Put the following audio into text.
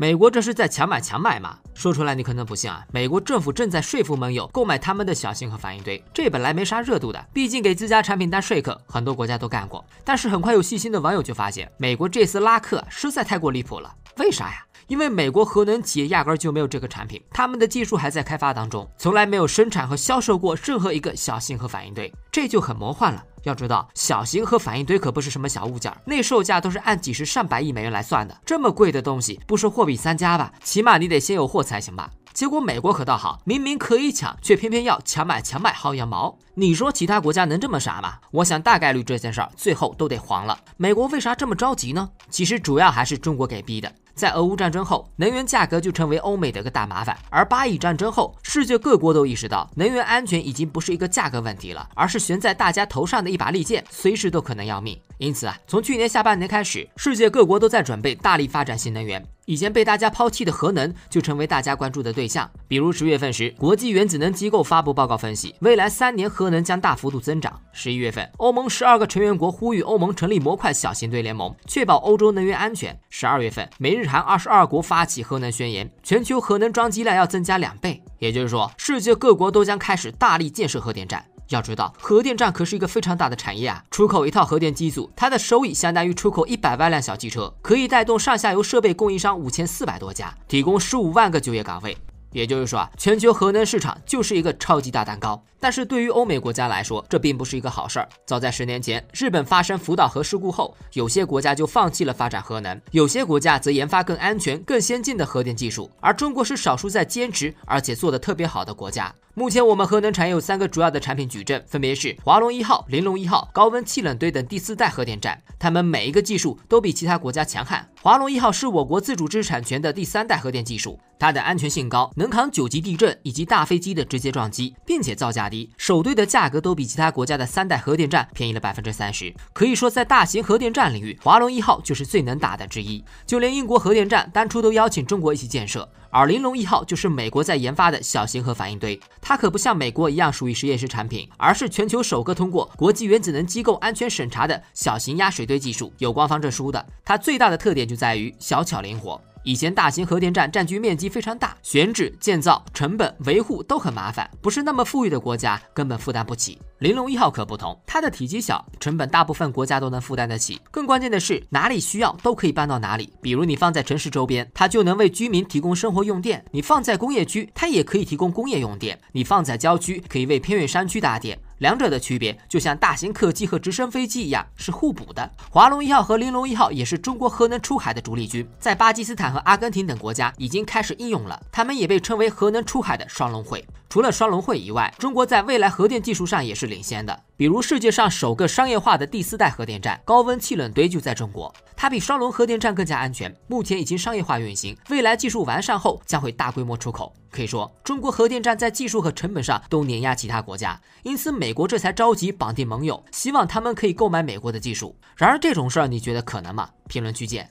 美国这是在强买强卖吗？说出来你可能不信啊！美国政府正在说服盟友购买他们的小型核反应堆，这本来没啥热度的，毕竟给自家产品当说客，很多国家都干过。但是很快有细心的网友就发现，美国这次拉客实在太过离谱了，为啥呀？因为美国核能企业压根儿就没有这个产品，他们的技术还在开发当中，从来没有生产和销售过任何一个小型核反应堆，这就很魔幻了。要知道，小型核反应堆可不是什么小物件儿，那售价都是按几十上百亿美元来算的，这么贵的东西，不说货比三家吧，起码你得先有货才行吧。结果美国可倒好，明明可以抢，却偏偏要强买强卖薅羊毛。你说其他国家能这么傻吗？我想大概率这件事儿最后都得黄了。美国为啥这么着急呢？其实主要还是中国给逼的。在俄乌战争后，能源价格就成为欧美的个大麻烦；而巴以战争后，世界各国都意识到，能源安全已经不是一个价格问题了，而是悬在大家头上的一把利剑，随时都可能要命。因此啊，从去年下半年开始，世界各国都在准备大力发展新能源。以前被大家抛弃的核能，就成为大家关注的对象。比如十月份时，国际原子能机构发布报告分析，未来三年核能将大幅度增长。十一月份，欧盟十二个成员国呼吁欧盟成立模块小型队联盟，确保欧洲能源安全。十二月份，美日韩二十二国发起核能宣言，全球核能装机量要增加两倍。也就是说，世界各国都将开始大力建设核电站。要知道，核电站可是一个非常大的产业啊！出口一套核电机组，它的收益相当于出口一百万辆小汽车，可以带动上下游设备供应商五千四百多家，提供十五万个就业岗位。也就是说啊，全球核能市场就是一个超级大蛋糕。但是对于欧美国家来说，这并不是一个好事儿。早在十年前，日本发生福岛核事故后，有些国家就放弃了发展核能，有些国家则研发更安全、更先进的核电技术。而中国是少数在坚持而且做得特别好的国家。目前，我们核能产业有三个主要的产品矩阵，分别是华龙一号、玲珑一号、高温气冷堆等第四代核电站，它们每一个技术都比其他国家强悍。华龙一号是我国自主知识产权的第三代核电技术，它的安全性高，能扛九级地震以及大飞机的直接撞击，并且造价低，首堆的价格都比其他国家的三代核电站便宜了百分之三十。可以说，在大型核电站领域，华龙一号就是最能打的之一，就连英国核电站当初都邀请中国一起建设。而玲珑一号就是美国在研发的小型核反应堆，它可不像美国一样属于实验室产品，而是全球首个通过国际原子能机构安全审查的小型压水堆技术。有官方证书的，它最大的特点就在于小巧灵活。以前大型核电站占据面积非常大，选址、建造成本、维护都很麻烦，不是那么富裕的国家根本负担不起。玲珑一号可不同，它的体积小，成本大部分国家都能负担得起。更关键的是，哪里需要都可以搬到哪里。比如你放在城市周边，它就能为居民提供生活用电；你放在工业区，它也可以提供工业用电；你放在郊区，可以为偏远山区打电。两者的区别就像大型客机和直升飞机一样，是互补的。华龙一号和玲珑一号也是中国核能出海的主力军，在巴基斯坦和阿根廷等国家已经开始应用了，他们也被称为核能出海的“双龙会”。除了双龙会以外，中国在未来核电技术上也是领先的。比如世界上首个商业化的第四代核电站高温气冷堆就在中国，它比双龙核电站更加安全，目前已经商业化运行，未来技术完善后将会大规模出口。可以说，中国核电站在技术和成本上都碾压其他国家，因此美国这才着急绑定盟友，希望他们可以购买美国的技术。然而这种事儿你觉得可能吗？评论区见。